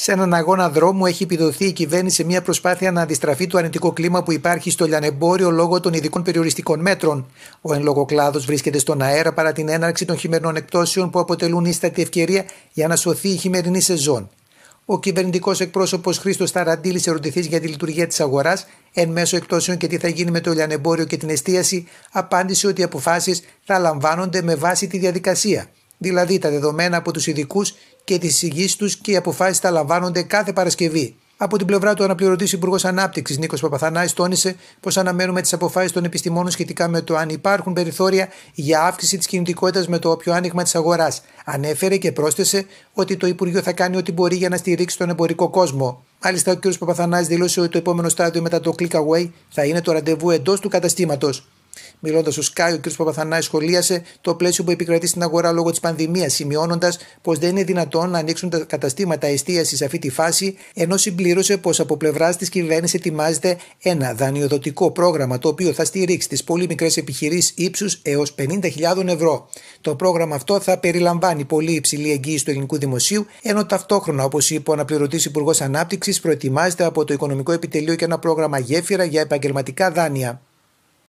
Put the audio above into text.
Σε έναν αγώνα δρόμου έχει επιδοθεί η κυβέρνηση σε μια προσπάθεια να αντιστραφεί το αρνητικό κλίμα που υπάρχει στο λιανεμπόριο λόγω των ειδικών περιοριστικών μέτρων. Ο εν λόγω κλάδος βρίσκεται στον αέρα παρά την έναρξη των χειμερινών εκπτώσεων που αποτελούν ίστατη ευκαιρία για να σωθεί η χειμερινή σεζόν. Ο κυβερνητικός εκπρόσωπος Χρήστος Ταραντήλης ερωτηθείς για τη λειτουργία της αγοράς εν μέσω εκτόσεων και τι θα γίνει με το λιανεμπόριο και την εστίαση, απάντησε ότι οι αποφάσεις θα λαμβάνονται με βάση τη διαδικασία δηλαδή τα δεδομένα από τους ειδικούς και τις εισηγήσει τους και οι αποφάσεις τα λαμβάνονται κάθε Παρασκευή. Από την πλευρά του, αναπληρωτής Υπουργός Ανάπτυξης Νίκος Παπαθανάης τόνισε πως αναμένουμε τις αποφάσεις των επιστημόνων σχετικά με το αν υπάρχουν περιθώρια για αύξηση της κινητικότητας με το όποιο άνοιγμα της αγοράς. Ανέφερε και πρόσθεσε ότι το Υπουργείο θα κάνει ό,τι μπορεί για να στηρίξει τον εμπορικό κόσμο. Μάλιστα, ο κ. Παπαθανάης δήλωσε ότι το επόμενο στάδιο μετά το click away θα είναι το ραντεβού εντός του καταστήματος. Μιλώντας στο Sky, ο κ. Παπαθανάης σχολίασε το πλαίσιο που επικρατεί στην αγορά λόγω της πανδημίας, σημειώνοντας πως δεν είναι δυνατόν να ανοίξουν τα καταστήματα εστίασης σε αυτή τη φάση, ενώ συμπλήρωσε πως από πλευράς της κυβέρνησης ετοιμάζεται ένα δανειοδοτικό πρόγραμμα το οποίο θα στηρίξει τις πολύ μικρές επιχειρήσεις ύψους έως 50.000 ευρώ. Το πρόγραμμα αυτό θα περιλαμβάνει πολύ υψηλή εγγύηση του ελληνικού δημοσίου, ενώ ταυτόχρονα, όπως είπε ο αναπληρωτής Υπουργός Ανάπτυξης, προετοιμάζεται από το Οικονομικό Επιτελείο και ένα πρόγραμμα γέφυρα για επαγγελματικά δάνεια.